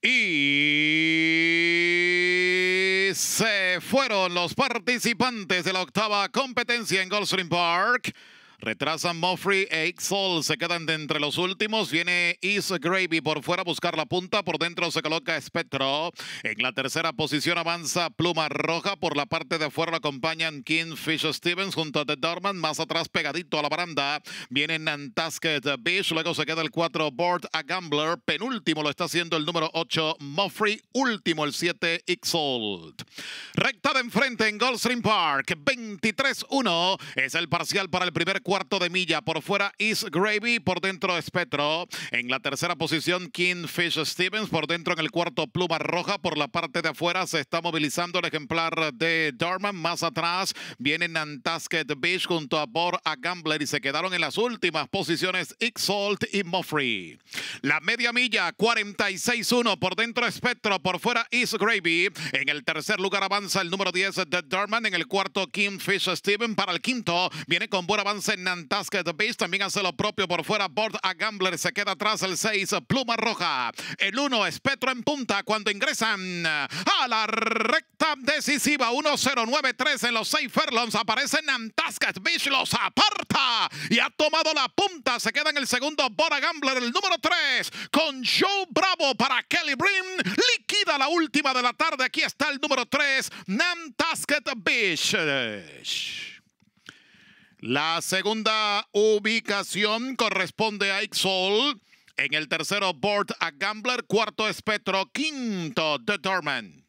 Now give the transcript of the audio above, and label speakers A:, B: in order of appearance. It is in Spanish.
A: Y se fueron los participantes de la octava competencia en Goldstream Park. Retrasan Moffrey e Ixol. Se quedan de entre los últimos. Viene Is Gravy por fuera a buscar la punta. Por dentro se coloca Spectro. En la tercera posición avanza Pluma Roja. Por la parte de afuera acompañan King Stevens junto a The Dorman. Más atrás pegadito a la baranda. Viene Nantasket Beach. Luego se queda el 4 Board a Gambler. Penúltimo lo está haciendo el número 8 Moffrey. Último el 7 Ixol. Recta de enfrente en Goldstream Park. 23-1 es el parcial para el primer cuarto de milla. Por fuera East Gravy, por dentro espectro. En la tercera posición Kingfish Stevens, por dentro en el cuarto Pluma Roja. Por la parte de afuera se está movilizando el ejemplar de Darman. Más atrás viene Nantasket Beach junto a Bor a Gambler y se quedaron en las últimas posiciones Ixolt y Moffrey. La media milla 46-1 por dentro espectro. por fuera East Gravy. En el tercer lugar avanza el número 10 de Darman. En el cuarto Kingfish Stevens. Para el quinto viene con buen avance Nantasket Beach también hace lo propio por fuera. Board a Gambler se queda atrás el 6. Pluma Roja. El 1 es Petro en punta cuando ingresan a la recta decisiva. 1-0-9-3 en los 6 furlongs. Aparece Nantasket Beach Los aparta y ha tomado la punta. Se queda en el segundo. Board a Gambler el número 3 con Joe Bravo para Kelly Brim. Liquida la última de la tarde. Aquí está el número 3. Nantasket Beach. La segunda ubicación corresponde a Ixol. En el tercero, Board a Gambler. Cuarto, espectro, Quinto, Dorman.